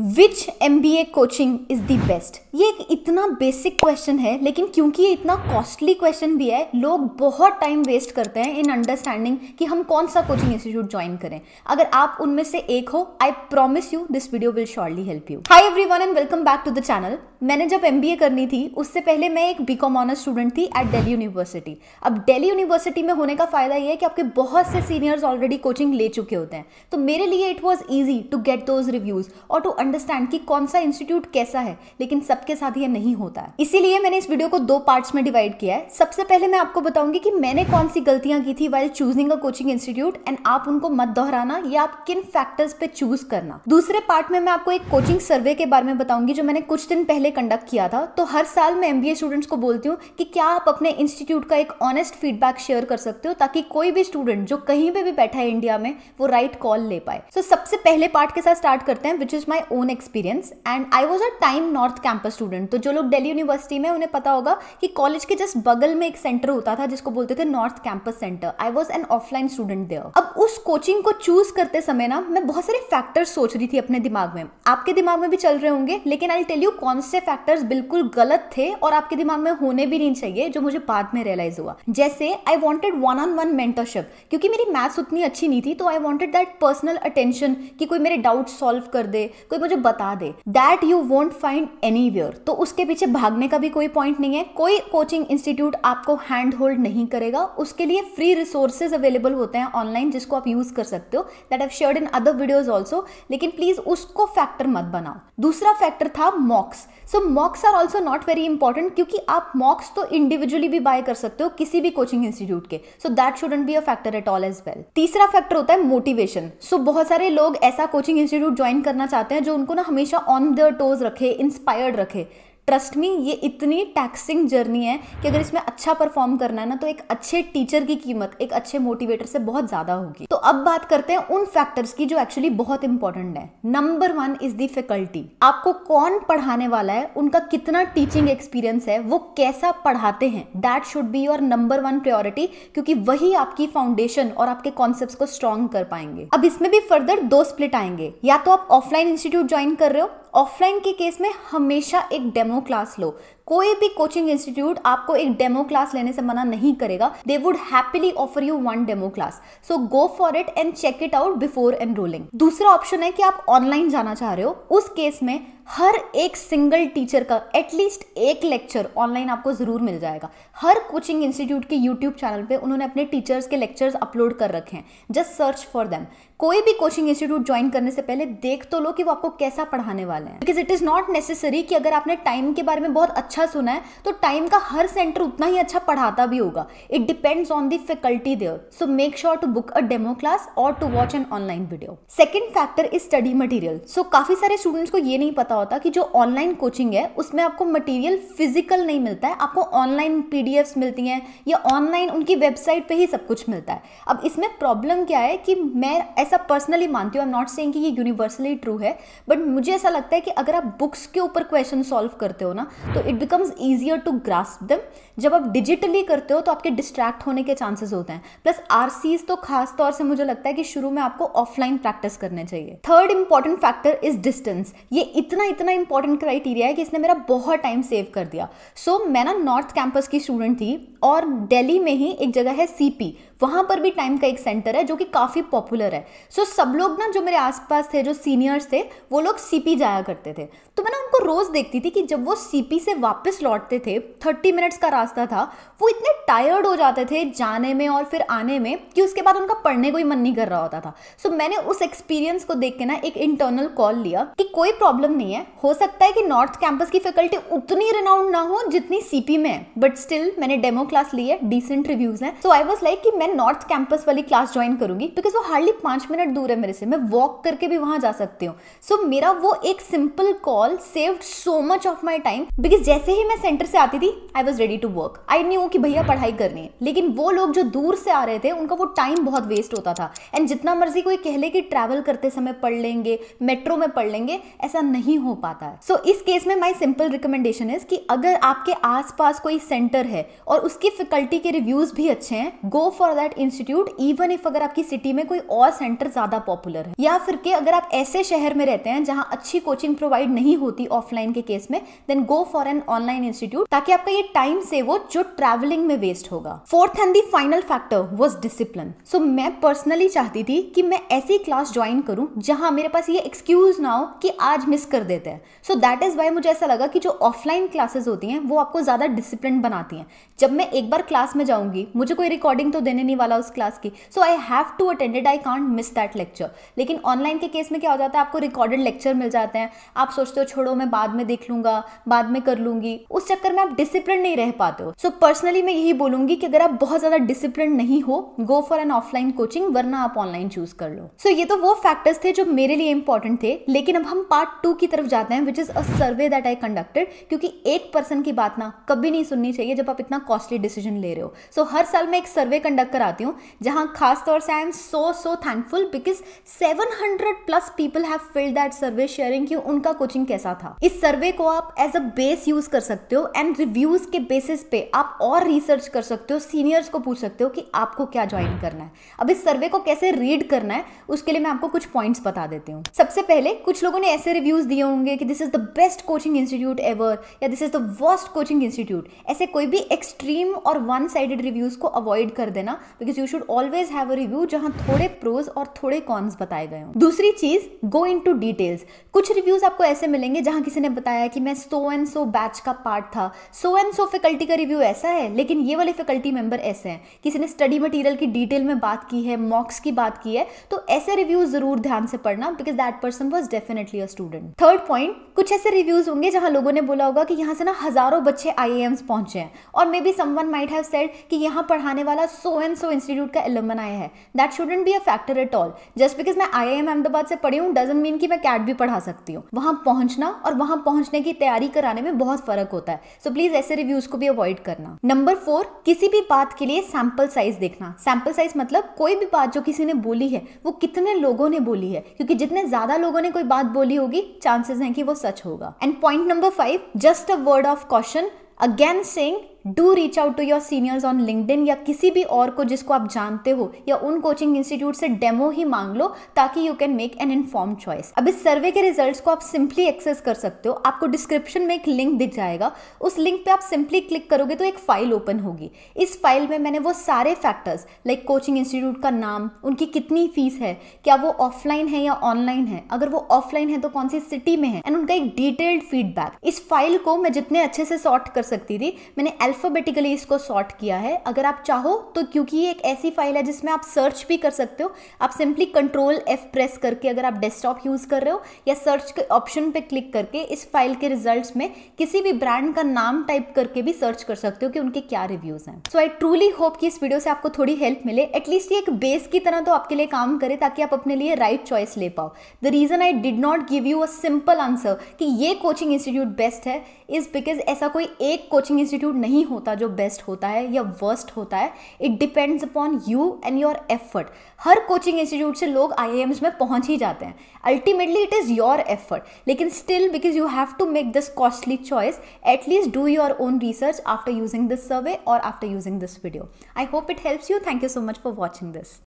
Which M B A coaching is the best ये एक इतना बेसिक क्वेश्चन है लेकिन क्योंकि ये इतना कॉस्टली क्वेश्चन भी है लोग बहुत टाइम वेस्ट करते हैं इन अंडरस्टैंडिंग कि हम कौन सा कोचिंग इंस्टीट्यूट ज्वाइन करें अगर आप उनमें से एक हो I promise you this video will shortly help you hi every and welcome back to the channel मैंने जब एम बी ए करनी थी उससे पहले मैं एक बी कॉम ऑनर्स स्टूडेंट थी एट डेली यूनिवर्सिटी अब डेली यूनिवर्सिटी में होने का फ़ायदा यह है कि आपके बहुत से सीनियर्स ऑलरेडी कोचिंग ले चुके होते हैं तो मेरे लिए it was easy to get those reviews और टू अंडरस्टैंड कि कौन सा इंस्टीट्यूट कैसा है लेकिन सबके साथ ये नहीं होता है इसीलिए मैंने इस वीडियो को दो पार्ट्स में डिवाइड किया है सबसे पहले मैं आपको बताऊंगी कि मैंने कौन सी गलतियां की थी while choosing a coaching institute and आप उनको मत दोहराना या आप किन फैक्टर्स पे चूज करना दूसरे पार्ट में मैं आपको एक कोचिंग सर्वे के बारे में बताऊंगी जो मैंने कुछ दिन पहले कंडक्ट किया था तो हर साल मैं एमबीए स्टूडेंट्स को बोलती हूँ कि क्या आप अपने इंस्टीट्यूट का एक ऑनेस्ट फीडबैक शेयर कर सकते हो ताकि कोई भी स्टूडेंट जो कहीं पे भी बैठा है इंडिया में वो राइट कॉल ले पाए सो so, सबसे पहले पार्ट के साथ स्टार्ट करते हैं which is my own experience and I was a time north campus student तो जो लोग दिल्ली यूनिवर्सिटी में उन्हें पता होगा कि कॉलेज के जस्ट बगल में एक सेंटर होता था जिसको बोलते थे north campus centre I was an offline student there अब उस कोचिंग को चूज करते समय ना मैं बहुत सारे फैक्टर्स सोच रही थी अपने दिमाग में आपके दिमाग में भी चल रहे होंगे लेकिन आई टेल यू कौन से फैक्टर्स बिल्कुल गलत थे और आपके दिमाग में होने भी नहीं चाहिए जो मुझे बाद में रियलाइज हुआ जैसे I wanted one on one mentorship क्योंकि मेरी मैथ्स उतनी अच्छी नहीं थी तो I wanted that personal attention कि कोई मेरे डाउट सॉल्व कर दे कोई मुझे बता दे that you won't find any तो उसके पीछे भागने का भी कोई पॉइंट नहीं है कोई कोचिंग इंस्टीट्यूट आपको हैंड होल्ड नहीं करेगा उसके लिए फ्री रिसोर्सेज अवेलेबल होते हैं ऑनलाइन जिसको आप यूज कर सकते हो that have shared in other videos also लेकिन प्लीज उसको फैक्टर मत बनाओ दूसरा फैक्टर था mocks so mocks are also not very important क्योंकि आप मॉक्स तो इंडिविजुअली भी बाय कर सकते हो किसी भी कोचिंग इंस्टीट्यूट के so that shouldn't be a factor at all as well तीसरा फैक्टर होता है मोटिवेशन सो so, बहुत सारे लोग ऐसा कोचिंग इंस्टीट्यूट ज्वाइन करना चाहते हैं जो उनको ना हमेशा ऑन द टोज रखे इंस्पायर्ड रखे ट्रस्ट मी ये इतनी टैक्सिंग जर्नी है कि अगर इसमें अच्छा परफॉर्म करना है ना तो एक अच्छे टीचर की कीमत एक अच्छे मोटिवेटर से बहुत ज़्यादा होगी तो अब बात करते हैं उन फैक्टर्स की जो एक्चुअली बहुत इंपॉर्टेंट है number one is the faculty आपको कौन पढ़ाने वाला है उनका कितना टीचिंग एक्सपीरियंस है वो कैसा पढ़ाते हैं that should be your number one priority क्योंकि वही आपकी फाउंडेशन और आपके कॉन्सेप्ट को स्ट्रॉन्ग कर पाएंगे अब इसमें भी फर्दर दो स्प्लिट आएंगे या तो आप ऑफलाइन इंस्टीट्यूट ज्वाइन कर रहे हो ऑफलाइन के केस में हमेशा एक डेमो क्लास लो कोई भी कोचिंग इंस्टीट्यूट आपको एक डेमो क्लास लेने से मना नहीं करेगा they would happily offer you one demo class so go for it and check it out before enrolling दूसरा ऑप्शन है कि आप ऑनलाइन जाना चाह रहे हो उस केस में हर एक सिंगल टीचर का एटलीस्ट एक लेक्चर ऑनलाइन आपको ज़रूर मिल जाएगा हर कोचिंग इंस्टीट्यूट के यूट्यूब चैनल पे उन्होंने अपने टीचर्स के लेक्चर्स अपलोड कर रखे हैं जस्ट सर्च फॉर देम कोई भी कोचिंग इंस्टीट्यूट ज्वाइन करने से पहले देख तो लो कि वो आपको कैसा पढ़ाने वाले हैं because it is not necessary कि अगर आपने टाइम के बारे में बहुत अच्छा अच्छा सुना है तो टाइम का हर सेंटर उतना ही अच्छा पढ़ाता भी होगा it depends on the faculty there so make sure to book a demo class और to watch an online video second factor is study material so काफी सारे स्टूडेंट्स को ये नहीं पता होता कि जो ऑनलाइन कोचिंग है उसमें आपको मटीरियल फिजिकल नहीं मिलता है आपको ऑनलाइन पी मिलती हैं या ऑनलाइन उनकी वेबसाइट पर ही सब कुछ मिलता है अब इसमें प्रॉब्लम क्या है कि मैं ऐसा पर्सनली मानती हूँ आई एम नॉट सेइंग कि ये यूनिवर्सली ट्रू है बट मुझे ऐसा लगता है कि अगर आप बुक्स के ऊपर क्वेश्चन सॉल्व करते हो ना तो it becomes easier to grasp them जब आप डिजिटली करते हो तो आपके डिस्ट्रैक्ट होने के चांसेस होते हैं प्लस आर तो खास तौर से मुझे लगता है कि शुरू में आपको ऑफलाइन प्रैक्टिस करने चाहिए third important factor is distance ये इतना इतना इंपॉर्टेंट क्राइटेरिया है कि इसने मेरा बहुत टाइम सेव कर दिया सो so, मैं ना नॉर्थ कैंपस की स्टूडेंट थी और दिल्ली में ही एक जगह है सीपी वहाँ पर भी टाइम का एक सेंटर है जो कि काफ़ी पॉपुलर है सो so, सब लोग ना जो मेरे आसपास थे जो सीनियर्स थे वो लोग सीपी जाया करते थे तो मैं ना उनको रोज़ देखती थी कि जब वो सीपी से वापस लौटते थे थर्टी मिनट्स का रास्ता था वो इतने टायर्ड हो जाते थे जाने में और फिर आने में कि उसके बाद उनका पढ़ने को ही मन नहीं कर रहा होता था सो so, मैंने उस एक्सपीरियंस को देख के ना एक इंटरनल कॉल लिया कि कोई प्रॉब्लम नहीं है हो सकता है कि नॉर्थ कैंपस की फैकल्टी उतनी रिनाउंड ना हो जितनी सीपी में है बट स्टिल मैंने डेमो क्लास ली है डिसेंट रिव्यूज हैं सो आई वॉज लाइक कि नॉर्थ कैंपस वाली क्लास ज्वाइन करूंगी बिकॉज वो हार्डली पांच मिनट दूर है मेरे से मैं वॉक करके भी वहां जा सकती हूँ सो so, मेरा वो एक simple call save so much of my time because जैसे ही मैं सेंटर से आती थी I was ready to work I knew कि भैया hmm. पढ़ाई करनी है लेकिन वो लोग जो दूर से आ रहे थे उनका वो टाइम बहुत वेस्ट होता था एंड जितना मर्जी कोई कह ले कि ट्रैवल करते समय पढ़ लेंगे मेट्रो में पढ़ लेंगे ऐसा नहीं हो पाता है सो so, इस केस में माई सिंपल रिकमेंडेशन इज कि अगर आपके आसपास कोई सेंटर है और उसकी फैकल्टी के रिव्यूज भी अच्छे हैं go for that that institute even if अगर आपकी सिटी में कोई और सेंटर ज्यादा पॉपुलर है या फिर के अगर आप ऐसे शहर में रहते हैं जहां अच्छी कोचिंग प्रोवाइड नहीं होती ऑफलाइन के केस में then go for an online institute ताकि आपका ये टाइम सेव हो जो ट्रैवलिंग में वेस्ट होगा fourth and the final factor was discipline so मैं पर्सनली चाहती थी कि मैं ऐसी क्लास ज्वाइन करूं जहां मेरे पास ये एक्सक्यूज ना हो कि आज मिस कर देते हैं सो दैट इज वाई मुझे ऐसा लगा कि जो ऑफलाइन क्लासेस होती हैं वो आपको ज्यादा डिसिप्लिन बनाती हैं जब मैं एक बार क्लास में जाऊंगी मुझे कोई रिकॉर्डिंग तो देने मिलने नहीं वाला उस क्लास की so I have to attended I can't miss that lecture लेकिन ऑनलाइन के केस में क्या हो जाता है आपको रिकॉर्डेड लेक्चर मिल जाते हैं आप सोचते हो छोड़ो मैं बाद में देख लूंगा बाद में कर लूंगी उस चक्कर में आप डिसिप्लिन नहीं रह पाते हो सो so, पर्सनली मैं यही बोलूंगी कि अगर आप बहुत ज्यादा डिसिप्लिन नहीं हो go for an offline coaching वरना आप ऑनलाइन चूज कर लो सो so, ये तो वो फैक्टर्स थे जो मेरे लिए इंपॉर्टेंट थे लेकिन अब हम पार्ट टू की तरफ जाते हैं which is a survey that I conducted क्योंकि एक पर्सन की बात ना कभी नहीं सुननी चाहिए जब आप इतना कॉस्टली डिसीजन ले रहे हो सो so, हर साल में एक सर्वे कंडक्ट कर आती हूँ जहाँ खास तौर से I am so so thankful because 700 plus people have filled that survey sharing कि उनका कोचिंग कैसा था इस सर्वे को आप एज अ बेस यूज कर सकते हो एंड रिव्यूज के बेसिस पे आप और रिसर्च कर सकते हो सीनियर्स को पूछ सकते हो कि आपको क्या ज्वाइन करना है अब इस सर्वे को कैसे रीड करना है उसके लिए मैं आपको कुछ पॉइंट्स बता देती हूँ सबसे पहले कुछ लोगों ने ऐसे रिव्यूज दिए होंगे कि this is the best coaching institute ever या this is the worst coaching institute ऐसे कोई भी एक्सट्रीम और वन साइडेड रिव्यूज को अवॉइड कर देना because you should always have a review जहां थोड़े प्रोज और थोड़े कॉन्स बताए गए हों दूसरी चीज गो इन टू डिटेल्स कुछ रिव्यूज आपको ऐसे मिलेंगे जहां किसी ने बताया कि मैं सो एंड सो बैच का पार्ट था सो एंड सो फैकल्टी का रिव्यू ऐसा है लेकिन ये वाले फैकल्टी मेंबर ऐसे हैं किसी ने स्टडी मटेरियल की डिटेल में बात की है मॉक्स की बात की है तो ऐसे रिव्यूज जरूर ध्यान से पढ़ना because that person was definitely a student third point कुछ ऐसे रिव्यूज होंगे जहां लोगों ने बोला होगा कि यहां से ना हजारों बच्चे आई पहुंचे हैं और maybe someone might have said कि यहां पढ़ाने वाला so and and so institute का एलम बनाया है that shouldn't be a factor at all just because मैं आई आई एम अहमदाबाद से पढ़ी हूँ डजेंट मीन की मैं कैट भी पढ़ा सकती हूँ वहां पहुंचना और वहां पहुंचने की तैयारी कराने में बहुत फर्क होता है सो so, प्लीज़ ऐसे रिव्यूज़ को भी अवॉइड करना नंबर फोर किसी भी बात के लिए सैंपल साइज देखना सैंपल साइज मतलब कोई भी बात जो किसी ने बोली है वो कितने लोगों ने बोली है क्योंकि जितने ज़्यादा लोगों ने कोई बात बोली होगी चांसेस हैं कि वो सच होगा and point number five just a word of caution again sing do reach out to your seniors on in या किसी भी और को जिसको आप जानते हो या उन कोचिंग इंस्टीट्यूट से डेमो ही मांग लो ताकि you can make an inform choice अब इस सर्वे के रिजल्ट को आप सिंपली एक्सेस कर सकते हो आपको डिस्क्रिप्शन में एक लिंक दिख जाएगा उस लिंक पे आप सिंपली क्लिक करोगे तो एक फाइल ओपन होगी इस फाइल में मैंने वो सारे फैक्टर्स लाइक कोचिंग इंस्टीट्यूट का नाम उनकी कितनी फीस है क्या वो ऑफलाइन है या ऑनलाइन है अगर वो ऑफलाइन है तो कौन सी सिटी में है एंड उनका एक डिटेल्ड फीडबैक इस फाइल को मैं जितने अच्छे से सॉर्ट कर सकती थी मैंने अल्फ़ाबेटिकली इसको सॉर्ट किया है अगर आप चाहो तो क्योंकि ये एक ऐसी फाइल है जिसमें आप सर्च भी कर सकते हो आप सिंपली कंट्रोल एफ प्रेस करके अगर आप डेस्कटॉप यूज़ कर रहे हो या सर्च के ऑप्शन पे क्लिक करके इस फाइल के रिजल्ट्स में किसी भी ब्रांड का नाम टाइप करके भी सर्च कर सकते हो कि उनके क्या रिव्यूज़ हैं सो आई ट्रूली होप कि इस वीडियो से आपको थोड़ी हेल्प मिले एटलीस्ट ये एक बेस की तरह तो आपके लिए काम करे ताकि आप अपने लिए राइट चॉइस ले पाओ the reason I did not give you a simple answer कि ये कोचिंग इंस्टीट्यूट बेस्ट है इज़ बिकॉज ऐसा कोई एक कोचिंग इंस्टीट्यूट नहीं नहीं होता जो बेस्ट होता है या वर्स्ट होता है it depends upon you and your effort हर कोचिंग इंस्टीट्यूट से लोग आई में पहुंच ही जाते हैं ultimately it is your effort लेकिन still because you have to make this costly choice at least do your own research after using this survey और after using this video I hope it helps you thank you so much for watching this